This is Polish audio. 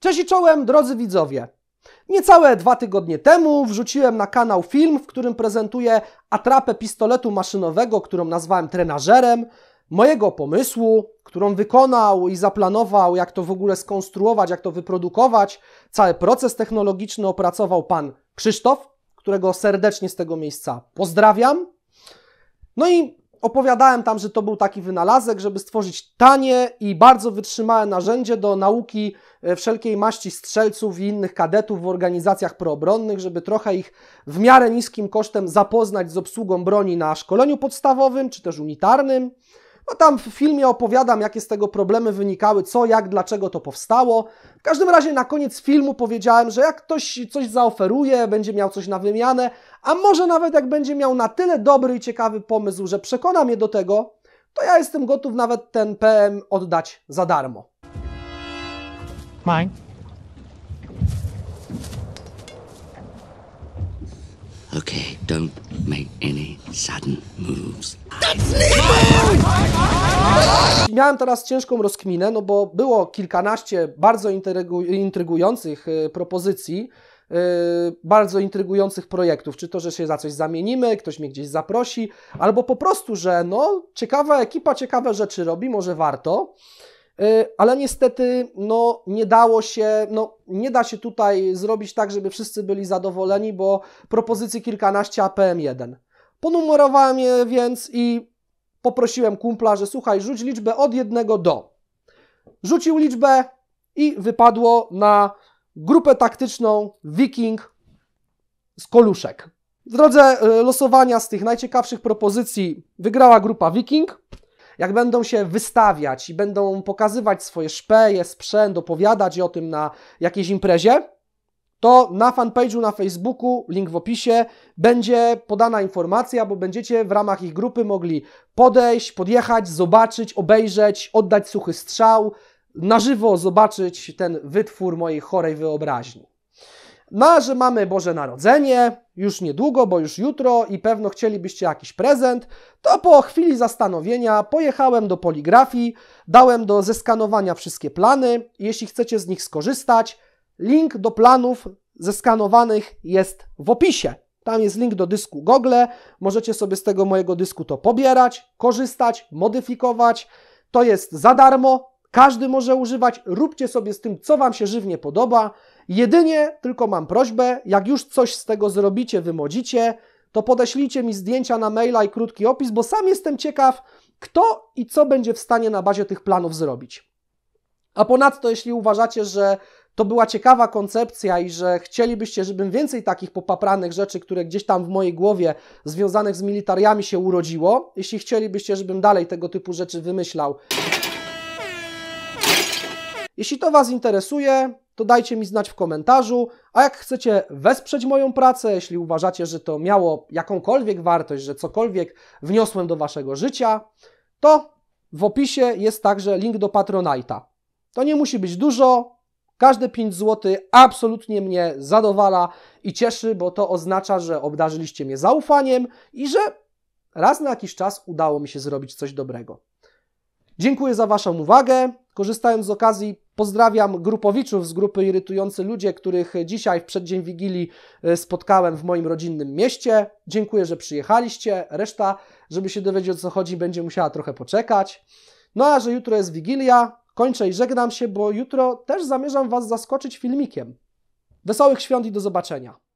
Cześć i czołem, drodzy widzowie! Niecałe dwa tygodnie temu wrzuciłem na kanał film, w którym prezentuję atrapę pistoletu maszynowego, którą nazwałem trenażerem, mojego pomysłu, którą wykonał i zaplanował, jak to w ogóle skonstruować, jak to wyprodukować. Cały proces technologiczny opracował pan Krzysztof, którego serdecznie z tego miejsca pozdrawiam. No i Opowiadałem tam, że to był taki wynalazek, żeby stworzyć tanie i bardzo wytrzymałe narzędzie do nauki e, wszelkiej maści strzelców i innych kadetów w organizacjach proobronnych, żeby trochę ich w miarę niskim kosztem zapoznać z obsługą broni na szkoleniu podstawowym czy też unitarnym. No tam w filmie opowiadam, jakie z tego problemy wynikały, co, jak, dlaczego to powstało. W każdym razie na koniec filmu powiedziałem, że jak ktoś coś zaoferuje, będzie miał coś na wymianę, a może nawet jak będzie miał na tyle dobry i ciekawy pomysł, że przekona mnie do tego, to ja jestem gotów nawet ten PM oddać za darmo. Mine. Okay, don't make any sudden moves. That's me! miałem teraz ciężką rozkminę, no bo było kilkanaście bardzo intrygu intrygujących y, propozycji, y, bardzo intrygujących projektów, czy to, że się za coś zamienimy, ktoś mnie gdzieś zaprosi, albo po prostu, że no, ciekawa ekipa, ciekawe rzeczy robi, może warto, y, ale niestety no, nie dało się, no, nie da się tutaj zrobić tak, żeby wszyscy byli zadowoleni, bo propozycji kilkanaście APM1. Ponumerowałem je więc i poprosiłem kumpla, że słuchaj, rzuć liczbę od jednego do. Rzucił liczbę i wypadło na grupę taktyczną Wiking z Koluszek. W drodze e, losowania z tych najciekawszych propozycji wygrała grupa Wiking. Jak będą się wystawiać i będą pokazywać swoje szpeje, sprzęt, opowiadać o tym na jakiejś imprezie, to na fanpage'u na Facebooku, link w opisie, będzie podana informacja, bo będziecie w ramach ich grupy mogli podejść, podjechać, zobaczyć, obejrzeć, oddać suchy strzał, na żywo zobaczyć ten wytwór mojej chorej wyobraźni. No, a że mamy Boże Narodzenie, już niedługo, bo już jutro i pewno chcielibyście jakiś prezent, to po chwili zastanowienia pojechałem do poligrafii, dałem do zeskanowania wszystkie plany. Jeśli chcecie z nich skorzystać, Link do planów zeskanowanych jest w opisie. Tam jest link do dysku Google. Możecie sobie z tego mojego dysku to pobierać, korzystać, modyfikować. To jest za darmo. Każdy może używać. Róbcie sobie z tym, co Wam się żywnie podoba. Jedynie tylko mam prośbę, jak już coś z tego zrobicie, wymodzicie, to podeślijcie mi zdjęcia na maila i krótki opis, bo sam jestem ciekaw, kto i co będzie w stanie na bazie tych planów zrobić. A ponadto, jeśli uważacie, że to była ciekawa koncepcja i że chcielibyście, żebym więcej takich popapranych rzeczy, które gdzieś tam w mojej głowie związanych z militariami się urodziło. Jeśli chcielibyście, żebym dalej tego typu rzeczy wymyślał. Jeśli to Was interesuje, to dajcie mi znać w komentarzu. A jak chcecie wesprzeć moją pracę, jeśli uważacie, że to miało jakąkolwiek wartość, że cokolwiek wniosłem do Waszego życia, to w opisie jest także link do Patronite'a. To nie musi być dużo, Każde 5 zł absolutnie mnie zadowala i cieszy, bo to oznacza, że obdarzyliście mnie zaufaniem i że raz na jakiś czas udało mi się zrobić coś dobrego. Dziękuję za Waszą uwagę. Korzystając z okazji, pozdrawiam grupowiczów z grupy Irytujący Ludzie, których dzisiaj w przeddzień Wigilii e, spotkałem w moim rodzinnym mieście. Dziękuję, że przyjechaliście. Reszta, żeby się dowiedzieć o co chodzi, będzie musiała trochę poczekać. No a że jutro jest Wigilia, Kończę i żegnam się, bo jutro też zamierzam Was zaskoczyć filmikiem. Wesołych świąt i do zobaczenia.